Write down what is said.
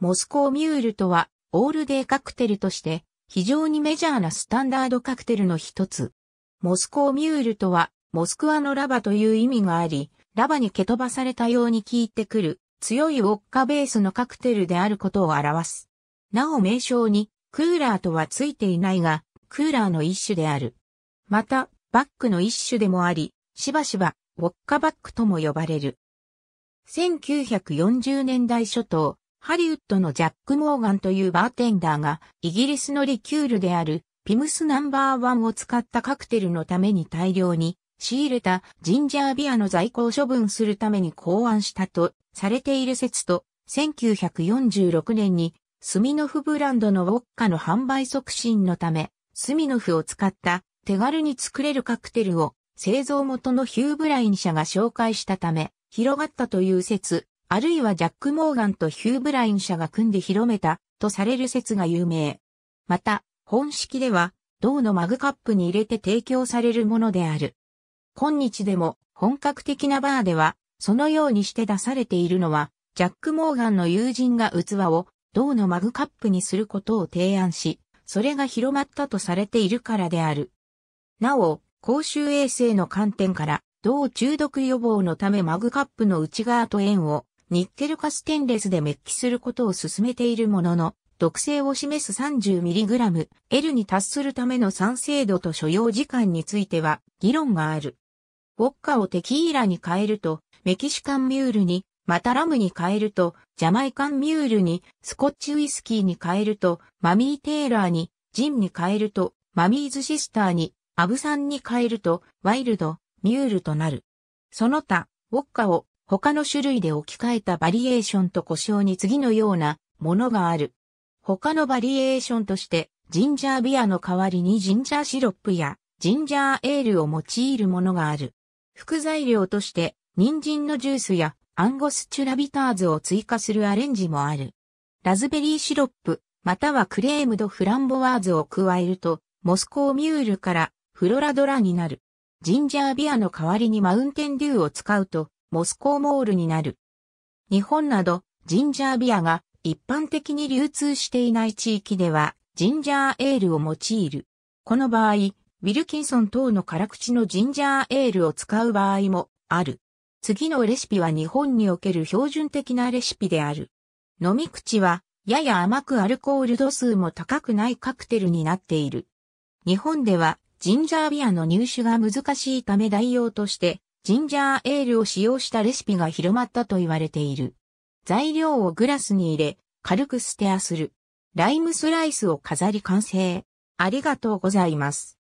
モスコーミュールとは、オールデーカクテルとして、非常にメジャーなスタンダードカクテルの一つ。モスコーミュールとは、モスクワのラバという意味があり、ラバに蹴飛ばされたように効いてくる、強いウォッカベースのカクテルであることを表す。なお名称に、クーラーとはついていないが、クーラーの一種である。また、バックの一種でもあり、しばしば、ウォッカバックとも呼ばれる。1940年代初頭、ハリウッドのジャック・モーガンというバーテンダーが、イギリスのリキュールである、ピムスナンバーワンを使ったカクテルのために大量に仕入れたジンジャービアの在庫を処分するために考案したとされている説と、1946年にスミノフブランドのウォッカの販売促進のため、スミノフを使った手軽に作れるカクテルを製造元のヒューブライン社が紹介したため、広がったという説、あるいはジャック・モーガンとヒュー・ブライン社が組んで広めたとされる説が有名。また、本式では、銅のマグカップに入れて提供されるものである。今日でも本格的なバーでは、そのようにして出されているのは、ジャック・モーガンの友人が器を銅のマグカップにすることを提案し、それが広まったとされているからである。なお、公衆衛生の観点から、銅中毒予防のためマグカップの内側と円をニッケル化ステンレスでメッキすることを進めているものの、毒性を示す 30mg、L に達するための酸性度と所要時間については議論がある。ウォッカをテキーラに変えると、メキシカンミュールに、またラムに変えると、ジャマイカンミュールに、スコッチウイスキーに変えると、マミーテイラーに、ジンに変えると、マミーズシスターに、アブサンに変えると、ワイルド、ミュールとなる。その他、ウォッカを他の種類で置き換えたバリエーションと故障に次のようなものがある。他のバリエーションとして、ジンジャービアの代わりにジンジャーシロップやジンジャーエールを用いるものがある。副材料として、人参のジュースやアンゴスチュラビターズを追加するアレンジもある。ラズベリーシロップ、またはクレームドフランボワーズを加えると、モスコーミュールからフロラドラになる。ジンジャービアの代わりにマウンテンデューを使うと、モスコーモールになる。日本など、ジンジャービアが一般的に流通していない地域では、ジンジャーエールを用いる。この場合、ウィルキンソン等の辛口のジンジャーエールを使う場合もある。次のレシピは日本における標準的なレシピである。飲み口は、やや甘くアルコール度数も高くないカクテルになっている。日本では、ジンジャービアの入手が難しいため代用として、ジンジャーエールを使用したレシピが広まったと言われている。材料をグラスに入れ、軽くステアする。ライムスライスを飾り完成。ありがとうございます。